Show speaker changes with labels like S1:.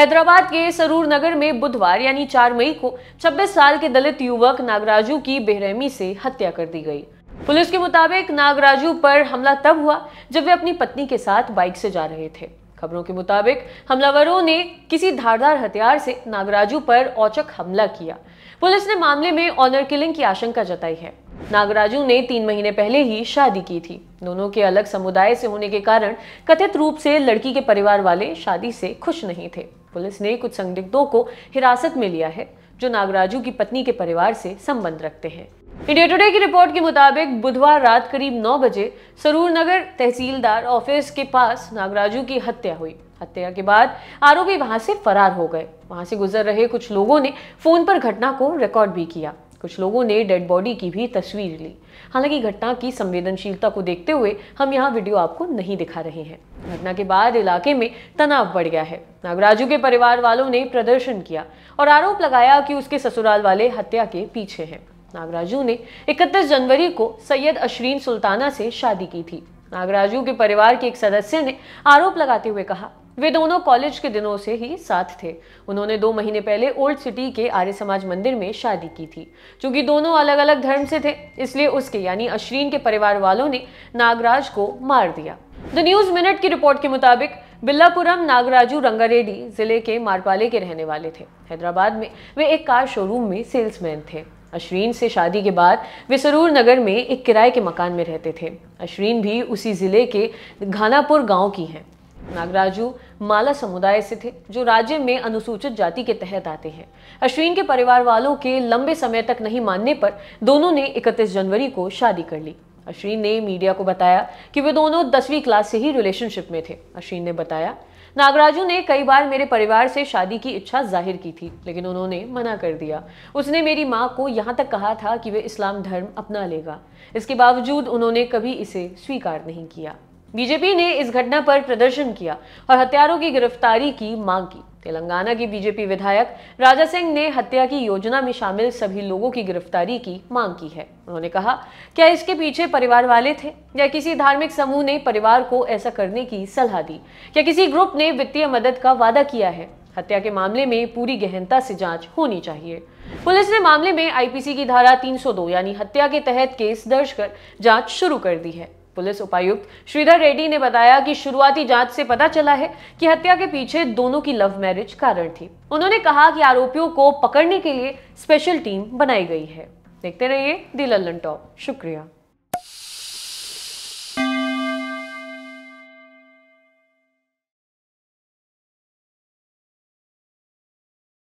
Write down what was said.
S1: हैदराबाद के सरूर नगर में बुधवार यानी 4 मई को 26 साल के दलित युवक नागराजू की बेरहमी से हत्या कर दी गई पुलिस के मुताबिक नागराजू पर हमला तब हुआ जब वे अपनी पत्नी के साथ बाइक से जा रहे थे खबरों के मुताबिक हमलावरों ने किसी धारदार हथियार से नागराजू पर औचक हमला किया पुलिस ने मामले में ऑनर किलिंग की आशंका जताई है नागराजू ने तीन महीने पहले ही शादी की थी दोनों के अलग समुदाय से होने के कारण कथित रूप से लड़की के परिवार वाले शादी से खुश नहीं थे पुलिस ने कुछ संदिग्धों को हिरासत में लिया है जो नागराजू की पत्नी के परिवार से संबंध रखते हैं इंडिया टुडे की रिपोर्ट के मुताबिक बुधवार रात करीब 9 बजे सरूर नगर तहसीलदार ऑफिस के पास नागराजू की हत्या हुई हत्या के बाद आरोपी वहां से फरार हो गए वहां से गुजर रहे कुछ लोगों ने फोन पर घटना को रिकॉर्ड भी किया कुछ लोगों ने डेड बॉडी की भी तस्वीर ली हालांकि घटना की संवेदनशीलता को देखते हुए हम यहाँ वीडियो आपको नहीं दिखा रहे हैं घटना के बाद इलाके में तनाव बढ़ गया है नागराजू के परिवार वालों ने प्रदर्शन किया और आरोप लगाया कि उसके ससुराल वाले हत्या के पीछे हैं नागराजू ने 31 जनवरी को सैयद अशरीन सुल्ताना से शादी की थी नागराजू के परिवार के एक सदस्य ने आरोप लगाते हुए कहा वे दोनों कॉलेज के दिनों से ही साथ थे उन्होंने दो महीने पहले ओल्ड सिटी के आर्य समाज मंदिर में शादी की थी क्योंकि दोनों अलग अलग धर्म से थे इसलिए उसके यानी अश्रीन के परिवार वालों ने नागराज को मार दिया द न्यूज मिनट की रिपोर्ट के मुताबिक बिल्लापुरम नागराजू रंगारेड्डी जिले के मारपाले के रहने वाले थे हैदराबाद में वे एक कार शोरूम में सेल्समैन थे अश्रीन से शादी के बाद वे सरूर नगर में एक किराए के मकान में रहते थे अश्रीन भी उसी ज़िले के घानापुर गांव की हैं नागराजू माला समुदाय से थे जो राज्य में अनुसूचित जाति के तहत आते हैं अश्विन के परिवार वालों के लंबे समय तक नहीं मानने पर दोनों ने 31 जनवरी को शादी कर ली अश्विन ने मीडिया को बताया कि वे दोनों दसवीं क्लास से ही रिलेशनशिप में थे अश्विन ने बताया नागराजू ने कई बार मेरे परिवार से शादी की इच्छा जाहिर की थी लेकिन उन्होंने मना कर दिया उसने मेरी माँ को यहाँ तक कहा था कि वे इस्लाम धर्म अपना लेगा इसके बावजूद उन्होंने कभी इसे स्वीकार नहीं किया बीजेपी ने इस घटना पर प्रदर्शन किया और हत्यारों की गिरफ्तारी की मांग की तेलंगाना की बीजेपी विधायक राजा सिंह ने हत्या की योजना में शामिल सभी लोगों की गिरफ्तारी की मांग की है उन्होंने कहा क्या इसके पीछे परिवार वाले थे या किसी धार्मिक समूह ने परिवार को ऐसा करने की सलाह दी क्या किसी ग्रुप ने वित्तीय मदद का वादा किया है हत्या के मामले में पूरी गहनता से जांच होनी चाहिए पुलिस ने मामले में आईपीसी की धारा 302 यानी हत्या के तहत केस दर्ज कर जांच शुरू कर दी है पुलिस उपायुक्त श्रीधर रेड्डी ने बताया कि शुरुआती जांच से पता चला है कि हत्या के पीछे दोनों की लव मैरिज कारण थी उन्होंने कहा कि आरोपियों को पकड़ने के लिए स्पेशल टीम बनाई गई है देखते रहिए दी लल्लन टॉप शुक्रिया